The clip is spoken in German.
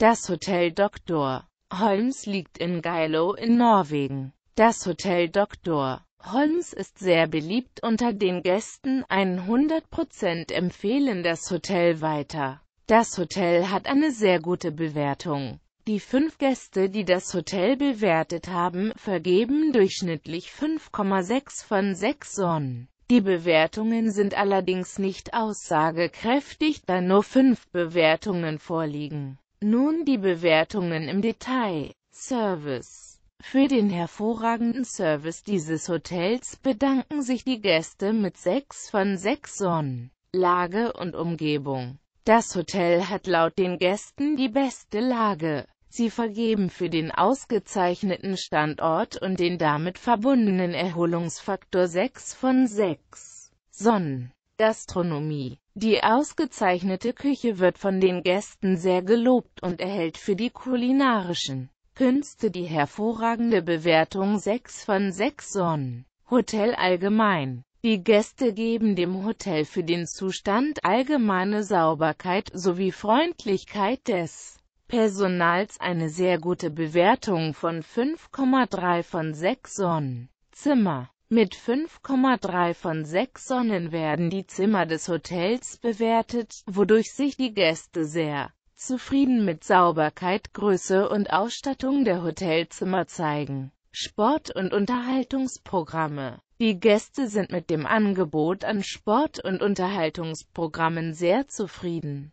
Das Hotel Dr. Holmes liegt in Geilo in Norwegen. Das Hotel Dr. Holmes ist sehr beliebt unter den Gästen, 100% empfehlen das Hotel weiter. Das Hotel hat eine sehr gute Bewertung. Die fünf Gäste, die das Hotel bewertet haben, vergeben durchschnittlich 5,6 von 6 Sonnen. Die Bewertungen sind allerdings nicht aussagekräftig, da nur fünf Bewertungen vorliegen. Nun die Bewertungen im Detail. Service für den hervorragenden Service dieses Hotels bedanken sich die Gäste mit 6 von 6 Sonnen. Lage und Umgebung. Das Hotel hat laut den Gästen die beste Lage. Sie vergeben für den ausgezeichneten Standort und den damit verbundenen Erholungsfaktor 6 von 6 Sonnen. Gastronomie Die ausgezeichnete Küche wird von den Gästen sehr gelobt und erhält für die kulinarischen Künste die hervorragende Bewertung 6 von 6 Sonnen. Hotel allgemein die Gäste geben dem Hotel für den Zustand allgemeine Sauberkeit sowie Freundlichkeit des Personals eine sehr gute Bewertung von 5,3 von 6 Sonnen. Zimmer mit 5,3 von 6 Sonnen werden die Zimmer des Hotels bewertet, wodurch sich die Gäste sehr zufrieden mit Sauberkeit, Größe und Ausstattung der Hotelzimmer zeigen. Sport- und Unterhaltungsprogramme Die Gäste sind mit dem Angebot an Sport- und Unterhaltungsprogrammen sehr zufrieden.